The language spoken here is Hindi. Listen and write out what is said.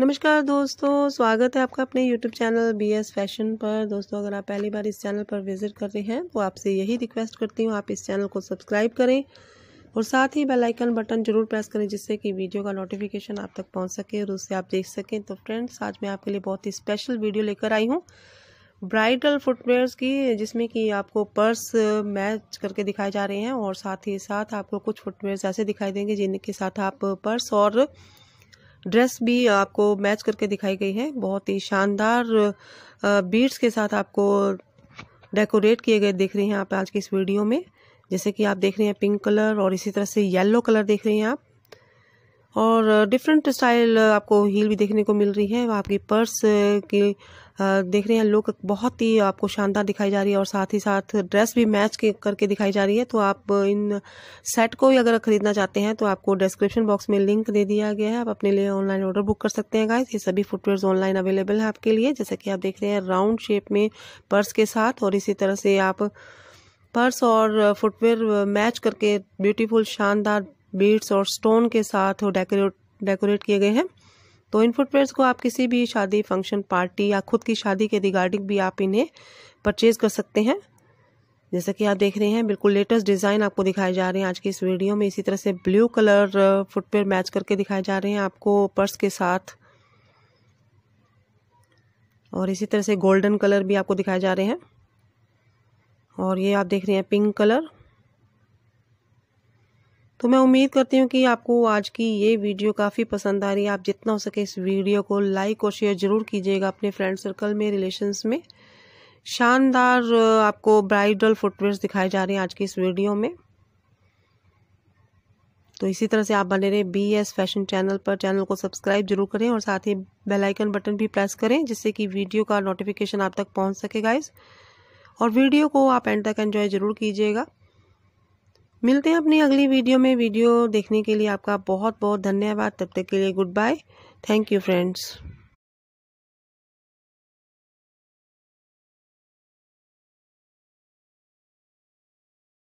नमस्कार दोस्तों स्वागत है आपका अपने YouTube channel B S fashion पर दोस्तों अगर आप पहली बार इस चैनल पर विज़िट कर रहे हैं तो आपसे यही रिक्वेस्ट करती हूँ आप इस चैनल को सब्सक्राइब करें और साथ ही बेल आइकन बटन जरूर प्रेस करें जिससे कि वीडियो का नोटिफिकेशन आप तक पहुँच सके और उससे आप देख सकें तो फ्रेंड्स आज मैं आपके लिए बहुत ही स्पेशल वीडियो लेकर आई हूँ ब्राइडल फुटवेयर्स की जिसमें कि आपको पर्स मैच करके दिखाए जा रहे हैं और साथ ही साथ आपको कुछ फुटवेयर्स ऐसे दिखाई देंगे जिनके साथ आप पर्स और ड्रेस भी आपको मैच करके दिखाई गई है बहुत ही शानदार बीड्स के साथ आपको डेकोरेट किए गए देख रहे हैं आप आज की इस वीडियो में जैसे कि आप देख रहे हैं पिंक कलर और इसी तरह से येलो कलर देख रहे हैं आप और डिफरेंट स्टाइल आपको हील भी देखने को मिल रही है आपकी पर्स की देख रहे हैं लुक बहुत ही आपको शानदार दिखाई जा रही है और साथ ही साथ ड्रेस भी मैच करके दिखाई जा रही है तो आप इन सेट को भी अगर खरीदना चाहते हैं तो आपको डिस्क्रिप्शन बॉक्स में लिंक दे दिया गया है आप अपने लिए ऑनलाइन ऑर्डर बुक कर सकते हैं गाइस ये सभी फुटवेयर्स ऑनलाइन अवेलेबल है आपके लिए जैसे कि आप देख रहे हैं राउंड शेप में पर्स के साथ और इसी तरह से आप पर्स और फुटवेयर मैच करके ब्यूटीफुल शानदार बीड्स और स्टोन के साथ डेकोरेट डेकोरेट किए गए हैं तो इन फुटवेयर्स को आप किसी भी शादी फंक्शन पार्टी या खुद की शादी के रिगार्डिंग भी आप इन्हें परचेज कर सकते हैं जैसा कि आप देख रहे हैं बिल्कुल लेटेस्ट डिज़ाइन आपको दिखाए जा रहे हैं आज की इस वीडियो में इसी तरह से ब्लू कलर फुटवेयर मैच करके दिखाए जा रहे हैं आपको पर्स के साथ और इसी तरह से गोल्डन कलर भी आपको दिखाए जा रहे हैं और ये आप देख रहे हैं पिंक कलर तो मैं उम्मीद करती हूँ कि आपको आज की ये वीडियो काफ़ी पसंद आ रही है आप जितना हो सके इस वीडियो को लाइक और शेयर ज़रूर कीजिएगा अपने फ्रेंड सर्कल में रिलेशंस में शानदार आपको ब्राइडल फुटवेयर दिखाए जा रहे हैं आज की इस वीडियो में तो इसी तरह से आप बने रहें बी एस फैशन चैनल पर चैनल को सब्सक्राइब जरूर करें और साथ ही बेल आइकन बटन भी प्रेस करें जिससे कि वीडियो का नोटिफिकेशन आप तक पहुंच सके गाइज और वीडियो को आप एंड तक एंजॉय जरूर कीजिएगा मिलते हैं अपनी अगली वीडियो में वीडियो देखने के लिए आपका बहुत बहुत धन्यवाद तब तक के लिए goodbye thank you friends